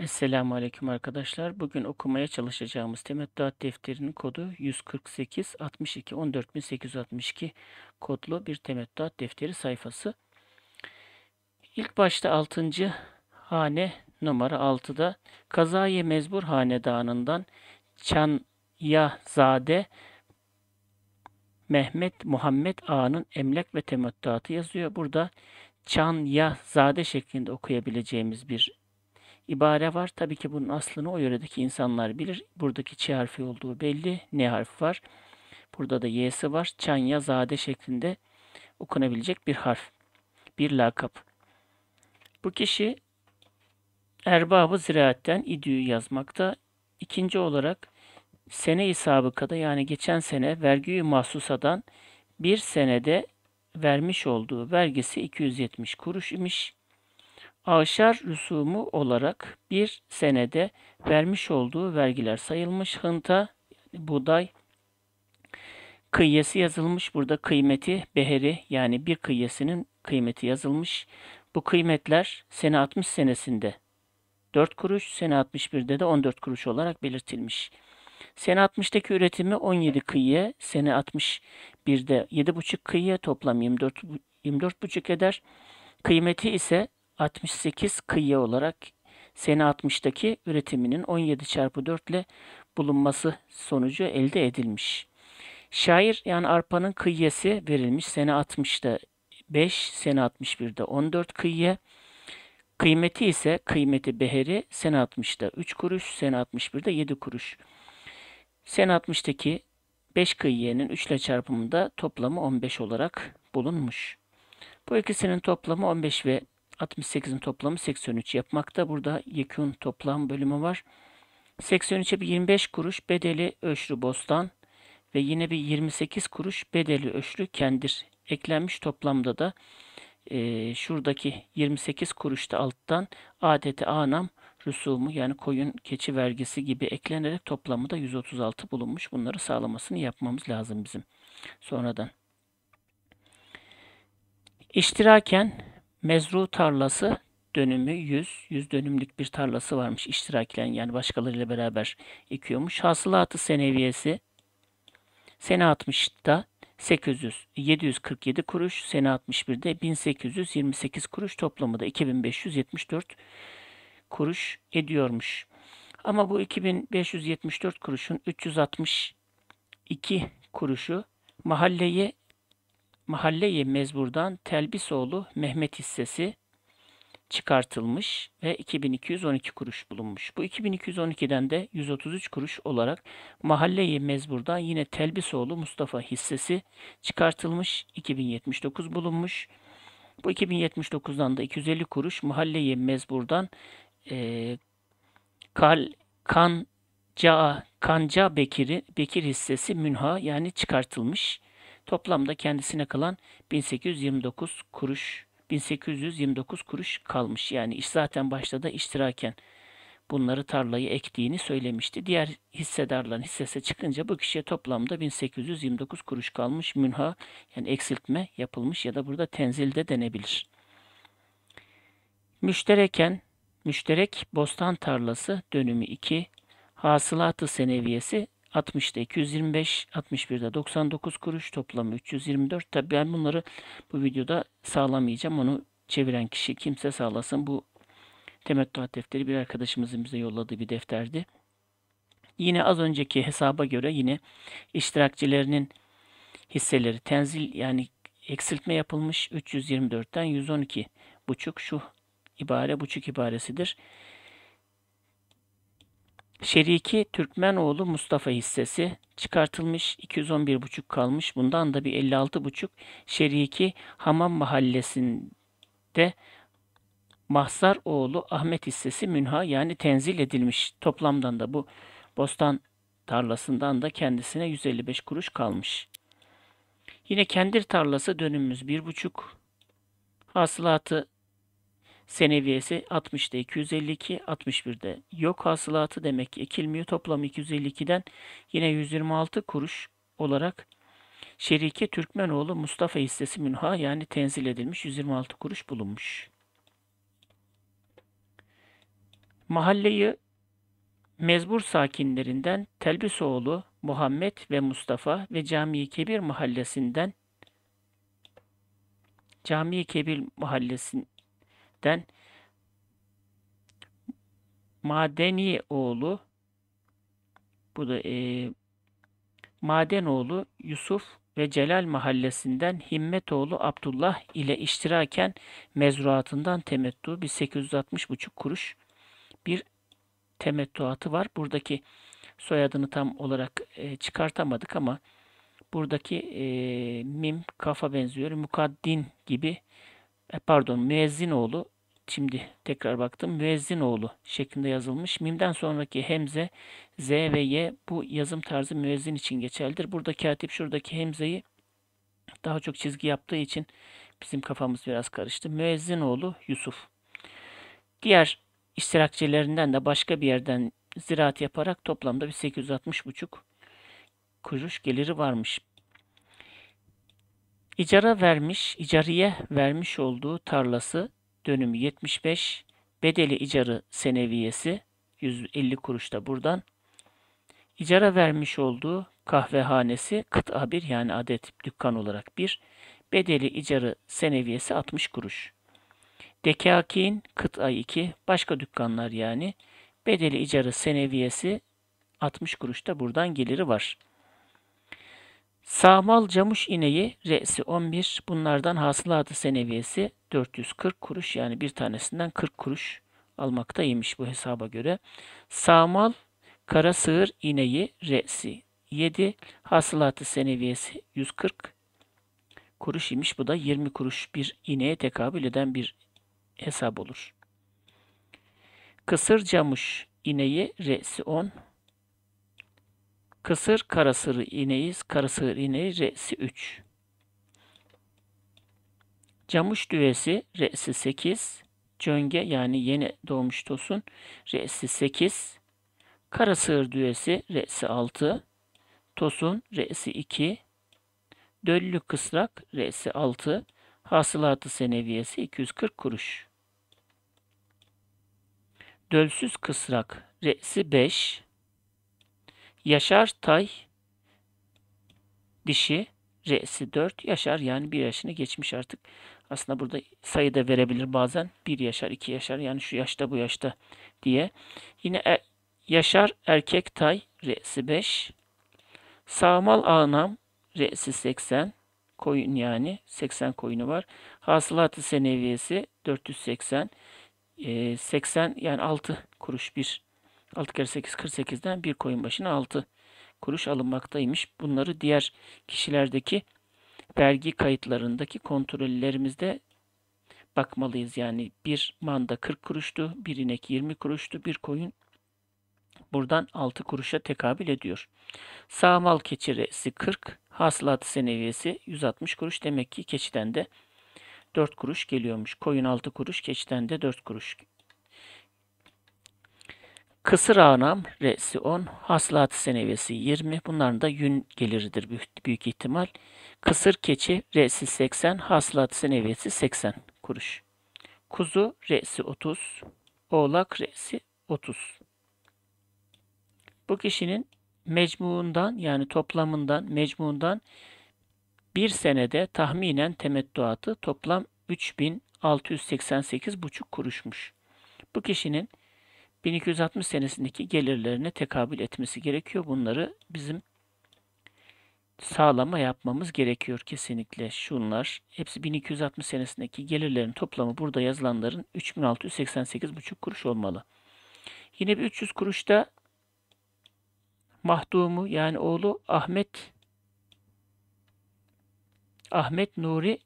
Esselamu Aleyküm arkadaşlar. Bugün okumaya çalışacağımız temettuat defterinin kodu 148 62 14862 kodlu bir temettuat defteri sayfası. İlk başta 6. hane numara 6'da Kazaye Mezbur Hanedanı'ndan Çanyazade Mehmet Muhammed Ağa'nın emlak ve temettuatı yazıyor. Burada Çanyazade şeklinde okuyabileceğimiz bir ibare var. Tabii ki bunun aslını o yöredeki insanlar bilir. Buradaki ç harfi olduğu belli. Ne harfi var? Burada da y'si var. Çanya zade şeklinde okunabilecek bir harf. Bir lakap. Bu kişi erbabı ziraatten idüğü yazmakta. İkinci olarak sene-i sabıkada yani geçen sene vergiyi mahsusadan bir senede vermiş olduğu vergisi 270 kuruş imiş. Aşar rüsumu olarak bir senede vermiş olduğu vergiler sayılmış. Hınta, yani buğday, kıyesi yazılmış. Burada kıymeti beheri yani bir kıyesinin kıymeti yazılmış. Bu kıymetler sene 60 senesinde 4 kuruş, sene 61'de de 14 kuruş olarak belirtilmiş. Sene 60'daki üretimi 17 kıyıya, sene 61'de 7,5 kıyıya toplam 24 24,5 eder. Kıymeti ise 68 kıyı olarak sene 60'daki üretiminin 17 çarpı 4 ile bulunması sonucu elde edilmiş. Şair yani arpanın kıyısı verilmiş. Sene 60'da 5, sene 61'de 14 kıyı. Kıymeti ise kıymeti beheri sene 60'da 3 kuruş, sene 61'de 7 kuruş. Sene 60'daki 5 kıyyenin 3 ile çarpımında toplamı 15 olarak bulunmuş. Bu ikisinin toplamı 15 ve 68'in toplamı 83 yapmakta. Burada yekun toplam bölümü var. 83'e bir 25 kuruş bedeli öşrü bostan ve yine bir 28 kuruş bedeli öşrü kendir eklenmiş toplamda da e, şuradaki 28 kuruşta alttan adeti anam rüsumu yani koyun keçi vergisi gibi eklenerek toplamı da 136 bulunmuş. Bunları sağlamasını yapmamız lazım bizim sonradan. İştiraken Mezru tarlası dönümü 100, 100 dönümlük bir tarlası varmış iştirakilen yani başkalarıyla beraber ekiyormuş. Hasılatı seneviyesi sene 60'da 800, 747 kuruş, sene 61'de 1828 kuruş toplamı da 2574 kuruş ediyormuş. Ama bu 2574 kuruşun 362 kuruşu mahalleye Mahalle-i Mezbur'dan Telbisoğlu Mehmet hissesi çıkartılmış ve 2212 kuruş bulunmuş. Bu 2212'den de 133 kuruş olarak Mahalle-i Mezbur'dan yine Telbisoğlu Mustafa hissesi çıkartılmış 2079 bulunmuş. Bu 2079'dan da 250 kuruş Mahalle-i Mezbur'dan e, Kal, Kanca Kanca Bekir'i Bekir hissesi münha yani çıkartılmış. Toplamda kendisine kalan 1829 kuruş 1829 kuruş kalmış. Yani iş zaten başta da iştiraken bunları tarlayı ektiğini söylemişti. Diğer hissedarların hissesi çıkınca bu kişiye toplamda 1829 kuruş kalmış münha yani eksiltme yapılmış ya da burada tenzilde denebilir. Müştereken müşterek bostan tarlası dönümü 2 hasılatı seneviyesi 60'da 225, 61'de 99 kuruş toplamı 324. Tabii ben bunları bu videoda sağlamayacağım. Onu çeviren kişi kimse sağlasın. Bu temettuat defteri bir arkadaşımızın bize yolladığı bir defterdi. Yine az önceki hesaba göre yine iştirakçilerinin hisseleri tenzil yani eksiltme yapılmış 324'ten 112 buçuk şu ibare buçuk ibaresidir. Şeriki Türkmenoğlu Mustafa hissesi çıkartılmış 211,5 kalmış. Bundan da bir 56,5 Şeriki Hamam Mahallesi'nde Mahsar oğlu Ahmet hissesi münha yani tenzil edilmiş. Toplamdan da bu bostan tarlasından da kendisine 155 kuruş kalmış. Yine kendir tarlası dönümümüz 1,5. Hasılatı Seneviyesi 60'da 252, 61'de yok hasılatı demek ki ekilmiyor. Toplam 252'den yine 126 kuruş olarak Şerike Türkmenoğlu Mustafa hissesi münha yani tenzil edilmiş 126 kuruş bulunmuş. Mahalleyi mezbur sakinlerinden Telbisoğlu Muhammed ve Mustafa ve Cami-i Kebir mahallesinden Cami-i Kebir mahallesinin madeni oğlu bu da e, oğlu Yusuf ve Celal mahallesinden oğlu Abdullah ile iştiraken mezruatından temettu bir buçuk kuruş bir temettuatı var. Buradaki soyadını tam olarak e, çıkartamadık ama buradaki e, mim kafa benziyor. Mukaddin gibi e, pardon Müezzinoğlu şimdi tekrar baktım Müezzinoğlu şeklinde yazılmış. Mim'den sonraki hemze Z ve Y bu yazım tarzı müezzin için geçerlidir. Burada katip şuradaki hemzeyi daha çok çizgi yaptığı için bizim kafamız biraz karıştı. Müezzinoğlu Yusuf. Diğer iştirakçilerinden de başka bir yerden ziraat yaparak toplamda bir 860,5 kuruş geliri varmış. İcara vermiş, icariye vermiş olduğu tarlası dönümü 75, bedeli icarı seneviyesi 150 kuruşta buradan. İcara vermiş olduğu kahvehanesi kıta bir yani adet dükkan olarak bir. Bedeli icarı seneviyesi 60 kuruş. Dekakin kıta 2 başka dükkanlar yani. Bedeli icarı seneviyesi 60 kuruşta buradan geliri var. Sağmal camuş ineği re'si 11. Bunlardan hasılatı seneviyesi 440 kuruş. Yani bir tanesinden 40 kuruş almaktaymış bu hesaba göre. Sağmal kara sığır ineği re'si 7. Hasılatı seneviyesi 140 kuruş imiş. Bu da 20 kuruş bir ineğe tekabül eden bir hesap olur. Kısır camuş ineği re'si 10. Kısır karasır ineği, karasır ineği re'si 3. Camuş düvesi re'si 8. Cönge yani yeni doğmuş tosun re'si 8. Karasır sığır düvesi re'si 6. Tosun re'si 2. Döllü kısrak re'si 6. Hasılatı seneviyesi 240 kuruş. Dölsüz kısrak re'si 5. Yaşar Tay dişi R'si 4 yaşar yani 1 yaşını geçmiş artık. Aslında burada sayı da verebilir bazen. 1 yaşar, 2 yaşar yani şu yaşta bu yaşta diye. Yine er, yaşar erkek tay R'si 5. Sağmal ağnam R'si 80. Koyun yani 80 koyunu var. Hasılatı seneviyesi 480. E, 80 yani 6 kuruş bir 6 kere 8 48'den bir koyun başına 6 kuruş alınmaktaymış. Bunları diğer kişilerdeki vergi kayıtlarındaki kontrollerimizde bakmalıyız. Yani bir manda 40 kuruştu, bir inek 20 kuruştu, bir koyun buradan 6 kuruşa tekabül ediyor. Sağ mal keçiresi 40, hasılat seneviyesi 160 kuruş. Demek ki keçiden de 4 kuruş geliyormuş. Koyun 6 kuruş, keçiden de 4 kuruş Kısır ağnam re'si 10, hasılatı senevesi 20. Bunların da yün geliridir büyük, büyük ihtimal. Kısır keçi re'si 80, hasılatı senevesi 80 kuruş. Kuzu re'si 30, oğlak re'si 30. Bu kişinin mecmuundan yani toplamından mecmuundan bir senede tahminen temettuatı toplam 3688,5 kuruşmuş. Bu kişinin 1260 senesindeki gelirlerine tekabül etmesi gerekiyor. Bunları bizim sağlama yapmamız gerekiyor kesinlikle. Şunlar hepsi 1260 senesindeki gelirlerin toplamı burada yazılanların 3688,5 kuruş olmalı. Yine bir 300 kuruşta mahdumu yani oğlu Ahmet Ahmet Nuri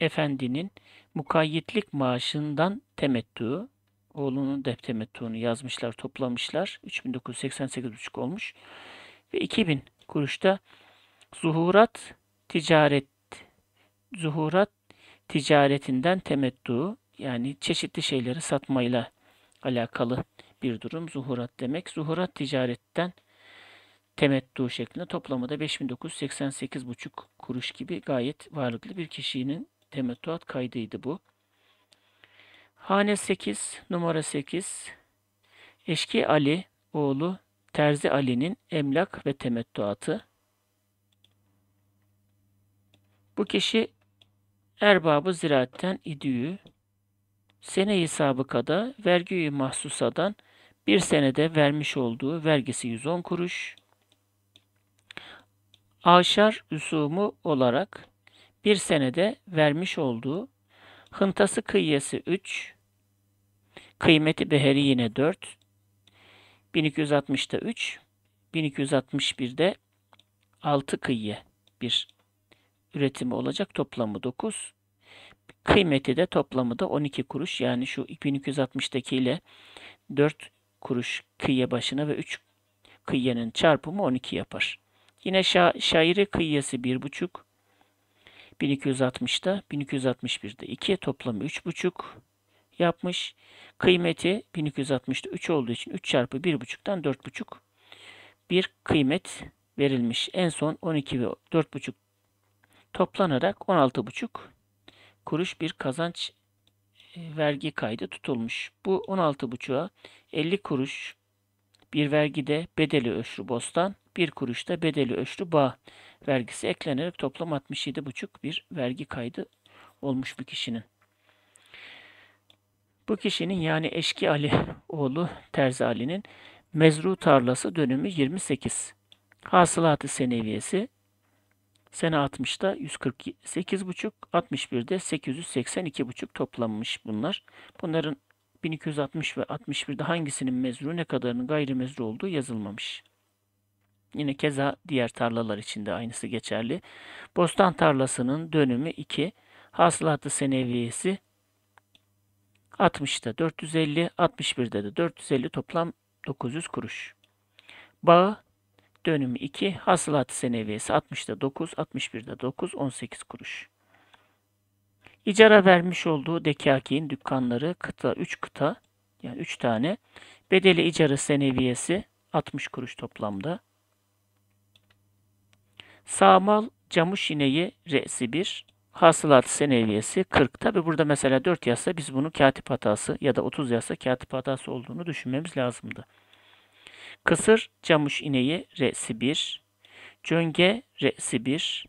Efendi'nin mukayyetlik maaşından temettü oğlunun depte mettuğunu yazmışlar, toplamışlar. 3988,5 olmuş. Ve 2000 kuruşta zuhurat ticaret zuhurat ticaretinden temettu yani çeşitli şeyleri satmayla alakalı bir durum. Zuhurat demek. Zuhurat ticaretten temettu şeklinde toplamı da 5988,5 kuruş gibi gayet varlıklı bir kişinin temettuat kaydıydı bu. Hane 8, numara 8. Eşki Ali oğlu Terzi Ali'nin emlak ve temettuatı. Bu kişi erbabı ziraatten idüğü, sene hesabıkada vergiyi mahsusadan bir senede vermiş olduğu vergisi 110 kuruş, aşar üsumu olarak bir senede vermiş olduğu hıntası kıyesi 3, Kıymeti beheri yine 4. 1260'da 3. 1261'de 6 kıyı bir üretimi olacak. Toplamı 9. Kıymeti de toplamı da 12 kuruş. Yani şu 2260'daki ile 4 kuruş kıyı başına ve 3 kıyının çarpımı 12 yapar. Yine şa şairi kıyısı 1,5. 1260'da 1261'de 2 toplamı 3,5 yapmış. Kıymeti 1260'da 3 olduğu için 3 çarpı 1,5'tan 4,5 bir kıymet verilmiş. En son 12 ve 4,5 toplanarak 16,5 kuruş bir kazanç e, vergi kaydı tutulmuş. Bu 16,5'a 50 kuruş bir vergide bedeli öşrü bostan, bir kuruşta bedeli öşrü bağ vergisi eklenerek toplam 67,5 bir vergi kaydı olmuş bir kişinin. Bu kişinin yani Eşki Ali oğlu Terzi Ali'nin mezru tarlası dönümü 28. Hasılatı seneviyesi sene 60'da 148,5, 61'de 882,5 toplanmış bunlar. Bunların 1260 ve 61'de hangisinin mezru ne kadarının gayri mezru olduğu yazılmamış. Yine keza diğer tarlalar için de aynısı geçerli. Bostan tarlasının dönümü 2, hasılatı seneviyesi 60'da 450, 61'de de 450 toplam 900 kuruş. Bağı dönüm 2, hasılat seneviyesi 60'da 9, 61'de 9, 18 kuruş. İcara vermiş olduğu Dekaki'nin dükkanları kıta 3 kıta yani 3 tane bedeli icara seneviyesi 60 kuruş toplamda. Sağmal camuş ineği re'si 1, Hasılat seneviyesi 40. Tabi burada mesela 4 yazsa biz bunu katip hatası ya da 30 yazsa katip hatası olduğunu düşünmemiz lazımdı. Kısır camuş ineği re'si 1. Cönge re'si 1.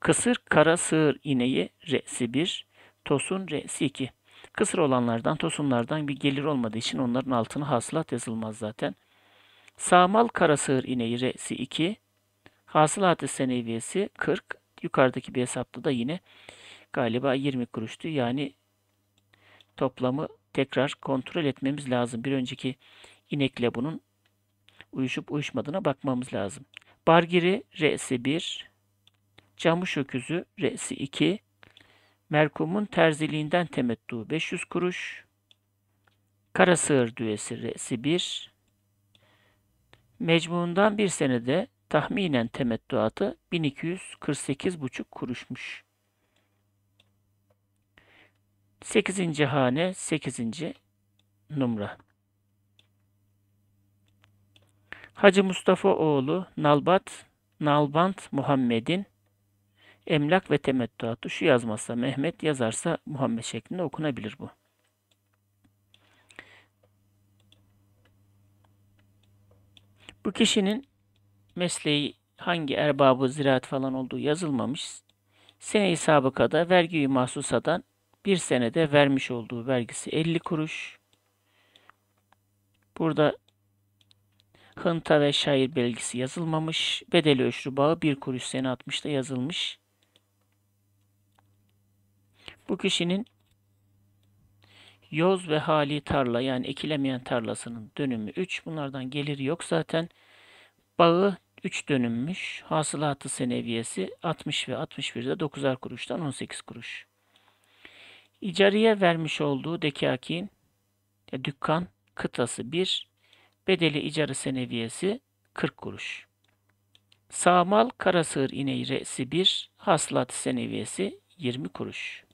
Kısır kara sığır ineği re'si 1. Tosun re'si 2. Kısır olanlardan, tosunlardan bir gelir olmadığı için onların altına hasılat yazılmaz zaten. Sağmal kara sığır ineği re'si 2. Hasılat-ı seneviyesi 40. Yukarıdaki bir hesapta da yine galiba 20 kuruştu. Yani toplamı tekrar kontrol etmemiz lazım. Bir önceki inekle bunun uyuşup uyuşmadığına bakmamız lazım. Bargiri R'si 1, Camış Öküzü R'si 2, Merkumun terziliğinden temettu 500 kuruş, Kara Sığır Düğesi R'si 1, Mecmuundan bir senede tahminen temettuatı 1248,5 kuruşmuş. 8. hane 8. numara. Hacı Mustafa oğlu Nalbat Nalbant Muhammed'in emlak ve temettuatı şu yazmazsa Mehmet yazarsa Muhammed şeklinde okunabilir bu. Bu kişinin mesleği hangi erbabı ziraat falan olduğu yazılmamış. Sene-i sabıkada vergiyi mahsusadan bir senede vermiş olduğu vergisi 50 kuruş. Burada hınta ve şair belgesi yazılmamış. Bedeli ölçülü bağı 1 kuruş sene 60'da yazılmış. Bu kişinin yoz ve hali tarla yani ekilemeyen tarlasının dönümü 3. Bunlardan gelir yok zaten. Bağı 3 dönümmüş. Hasılatı seneviyesi 60 ve 61'de 9'ar kuruştan 18 kuruş. İcariye vermiş olduğu dekakin ya dükkan kıtası 1, bedeli icarı seneviyesi 40 kuruş. Sağmal karasığır ineği re'si 1, hasılat seneviyesi 20 kuruş.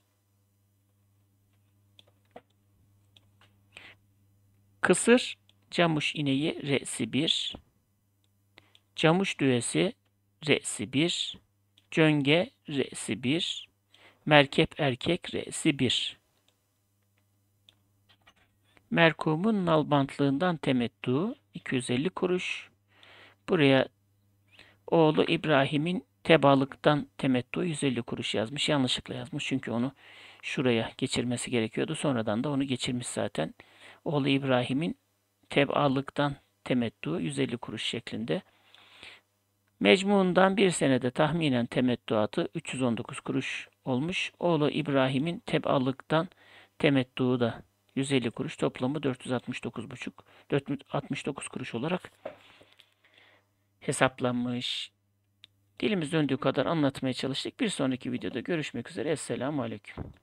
Kısır camuş ineği re'si 1, Camış düğesi R'si 1. Cönge R'si 1. Merkep erkek R'si 1. Merkumun nalbantlığından temettu 250 kuruş. Buraya oğlu İbrahim'in tebalıktan temettu 150 kuruş yazmış. Yanlışlıkla yazmış çünkü onu şuraya geçirmesi gerekiyordu. Sonradan da onu geçirmiş zaten. Oğlu İbrahim'in tebalıktan temettu 150 kuruş şeklinde. Mecmuundan bir senede tahminen temettuatı 319 kuruş olmuş. Oğlu İbrahim'in teballıktan temettuğu da 150 kuruş toplamı 469,5 469 kuruş olarak hesaplanmış. Dilimiz döndüğü kadar anlatmaya çalıştık. Bir sonraki videoda görüşmek üzere. Esselamu Aleyküm.